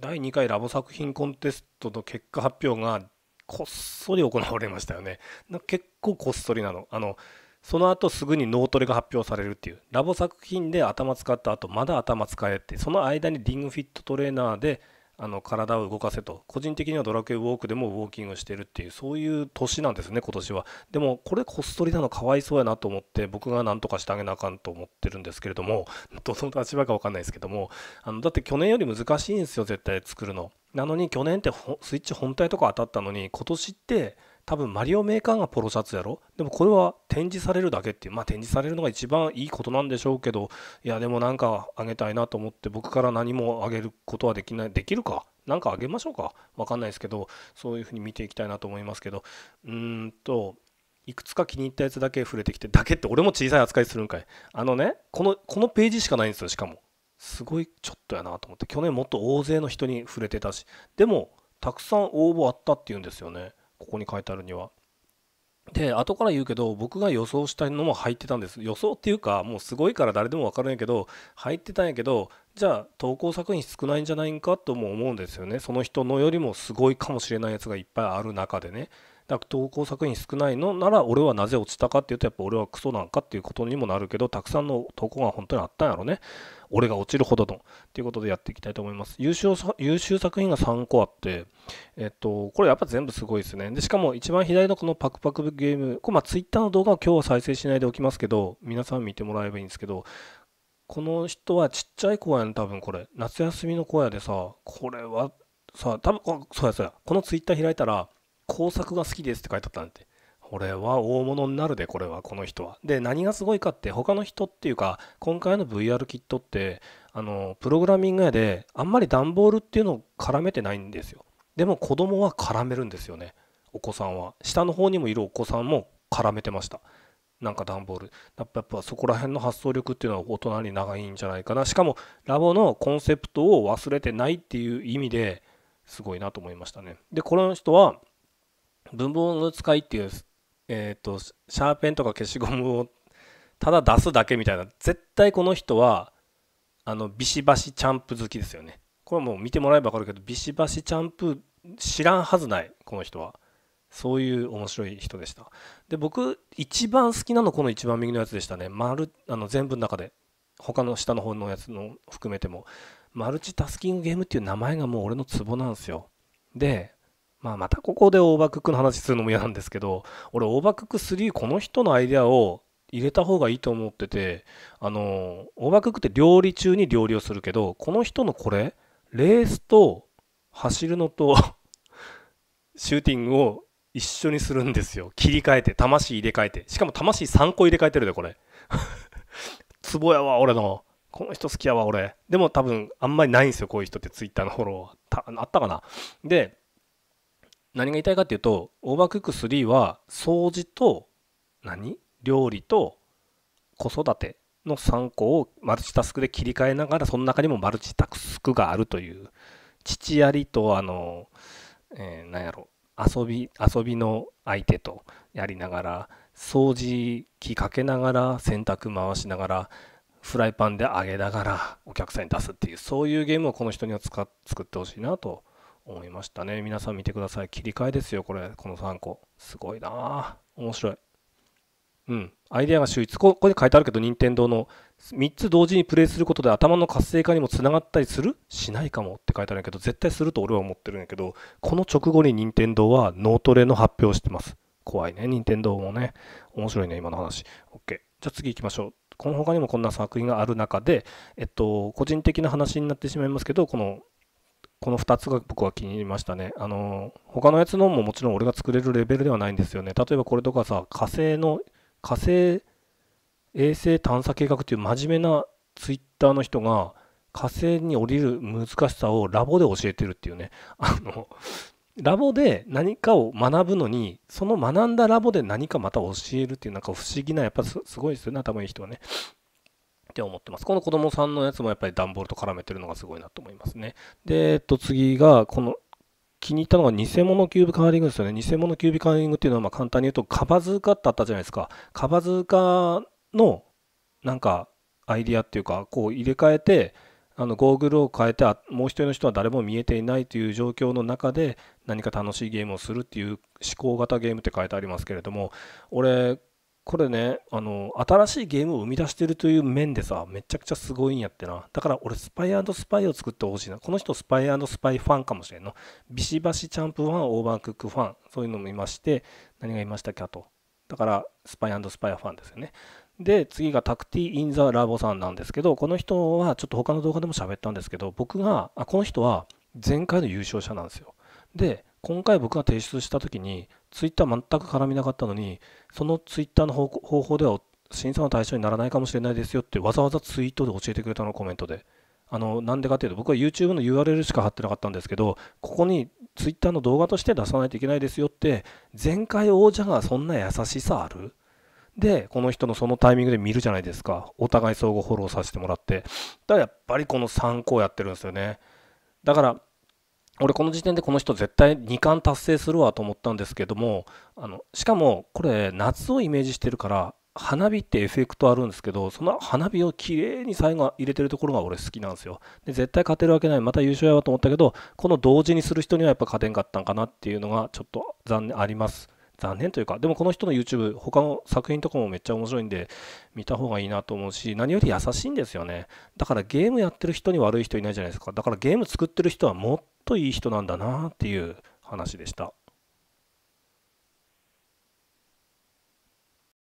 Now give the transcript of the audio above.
第2回ラボ作品コンテストの結果発表がこっそり行われましたよね。結構こっそりなの。あのその後すぐに脳トレが発表されるっていうラボ作品で頭使った後まだ頭使えってその間にリングフィットトレーナーであの体を動かせと個人的にはドラクエウォークでもウォーキングしてるっていうそういう年なんですね今年はでもこれこっそりなのかわいそうやなと思って僕が何とかしてあげなあかんと思ってるんですけれども どの立場か分かんないですけどもあのだって去年より難しいんですよ絶対作るのなのに去年ってスイッチ本体とか当たったのに今年って多分マリオメーカーがポロシャツやろでもこれは展示されるだけっていうまあ展示されるのが一番いいことなんでしょうけどいやでもなんかあげたいなと思って僕から何もあげることはできないできるか何かあげましょうか分かんないですけどそういうふうに見ていきたいなと思いますけどうーんといくつか気に入ったやつだけ触れてきてだけって俺も小さい扱いするんかいあのねこのこのページしかないんですよしかもすごいちょっとやなと思って去年もっと大勢の人に触れてたしでもたくさん応募あったっていうんですよねここに書いてあるには。で後から言うけど僕が予想したのも入ってたんです予想っていうかもうすごいから誰でも分かるんやけど入ってたんやけどじゃあ投稿作品少ないんじゃないんかとも思うんですよねその人のよりもすごいかもしれないやつがいっぱいある中でねだから投稿作品少ないのなら俺はなぜ落ちたかっていうとやっぱ俺はクソなんかっていうことにもなるけどたくさんの投稿が本当にあったんやろね俺が落ちるほどのっていうことでやっていきたいと思います優秀優秀作品が3個あってえっとこれやっぱ全部すごいですねでしかも一番左のこのパクパクゲームこれまあ Twitter の動画は今日は再生しないでおきますけど皆さん見てもらえばいいんですけどこの人はちっちゃい子やね、多分これ夏休みの子やでさこれはさ多分そうやそうやこの Twitter 開いたら工作が好きですって書いてあったなんて。俺は大物になるで、これは、この人は。で、何がすごいかって、他の人っていうか、今回の VR キットって、あの、プログラミングやで、あんまり段ボールっていうのを絡めてないんですよ。でも子供は絡めるんですよね。お子さんは。下の方にもいるお子さんも絡めてました。なんか段ボール。やっぱそこら辺の発想力っていうのは大人に長いんじゃないかな。しかもラボのコンセプトを忘れてないっていう意味ですごいなと思いましたね。で、この人は文房の使いっていう、えーと、シャーペンとか消しゴムをただ出すだけみたいな絶対この人はあのビシバシチャンプ好きですよねこれもう見てもらえば分かるけどビシバシチャンプ知らんはずないこの人はそういう面白い人でしたで僕一番好きなのこの一番右のやつでしたね丸あの全部の中で他の下の方のやつの含めてもマルチタスキングゲームっていう名前がもう俺のツボなんですよでまあ、またここでオーバークックの話するのも嫌なんですけど、俺、オーバークック3、この人のアイデアを入れた方がいいと思ってて、あの、オーバークックって料理中に料理をするけど、この人のこれ、レースと走るのと シューティングを一緒にするんですよ。切り替えて、魂入れ替えて。しかも魂3個入れ替えてるで、これ。ツボやわ、俺の。この人好きやわ、俺。でも多分、あんまりないんですよ、こういう人って、ツイッターのフォロー。たあったかな。で、何が言いたいかっていうとオーバークック3は掃除と何料理と子育ての3個をマルチタスクで切り替えながらその中にもマルチタスクがあるという父ありとあの、えー、何やろ遊び遊びの相手とやりながら掃除機かけながら洗濯回しながらフライパンで揚げながらお客さんに出すっていうそういうゲームをこの人には使作ってほしいなと思いましたね。皆さん見てください。切り替えですよ、これ。この3個。すごいな面白い。うん。アイデアが秀逸。ここに書いてあるけど、任天堂の3つ同時にプレイすることで頭の活性化にもつながったりするしないかもって書いてあるんやけど、絶対すると俺は思ってるんやけど、この直後に任天堂は脳トレの発表をしてます。怖いね、任天堂もね。面白いね、今の話。OK。じゃあ次行きましょう。この他にもこんな作品がある中で、えっと、個人的な話になってしまいますけど、このこの2つが僕は気に入りましたね。あの、他のやつのももちろん俺が作れるレベルではないんですよね。例えばこれとかさ、火星の、火星衛星探査計画っていう真面目なツイッターの人が火星に降りる難しさをラボで教えてるっていうね。あの、ラボで何かを学ぶのに、その学んだラボで何かまた教えるっていうなんか不思議な、やっぱすごいですよね、頭いい人はね。って思ってます。この子供さんのやつもやっぱり段ボールと絡めてるのがすごいなと思いますね。で、えっと、次が、この、気に入ったのが偽物キューブカーリングですよね。偽物キューブカーリングっていうのは、ま簡単に言うと、カバズーカってあったじゃないですか。カバズーカの、なんか、アイディアっていうか、こう入れ替えて、あのゴーグルを変えてもう一人の人は誰も見えていないという状況の中で何か楽しいゲームをするっていう思考型ゲームって書いてありますけれども俺これねあの新しいゲームを生み出してるという面でさめちゃくちゃすごいんやってなだから俺スパイスパイを作ってほしいなこの人スパイスパイファンかもしれんのビシバシチャンプファンオーバークックファンそういうのもいまして何がいましたっけあとだからスパイスパイファンですよねで次がタクティ・イン・ザ・ラボさんなんですけどこの人はちょっと他の動画でも喋ったんですけど僕があこの人は前回の優勝者なんですよで今回僕が提出した時にツイッター全く絡みなかったのにそのツイッターの方法では審査の対象にならないかもしれないですよってわざわざツイートで教えてくれたのコメントであのなんでかっていうと僕は YouTube の URL しか貼ってなかったんですけどここにツイッターの動画として出さないといけないですよって前回王者がそんな優しさあるでこの人のそのタイミングで見るじゃないですかお互い相互フォローさせてもらってだからやっぱりこの3個やってるんですよねだから俺この時点でこの人絶対2冠達成するわと思ったんですけどもあのしかもこれ夏をイメージしてるから花火ってエフェクトあるんですけどその花火をきれいに最後入れてるところが俺好きなんですよで絶対勝てるわけないまた優勝やわと思ったけどこの同時にする人にはやっぱ勝てんかったんかなっていうのがちょっと残念あります残念というか、でもこの人の YouTube、他の作品とかもめっちゃ面白いんで、見た方がいいなと思うし、何より優しいんですよね。だからゲームやってる人に悪い人いないじゃないですか。だからゲーム作ってる人はもっといい人なんだなっていう話でした。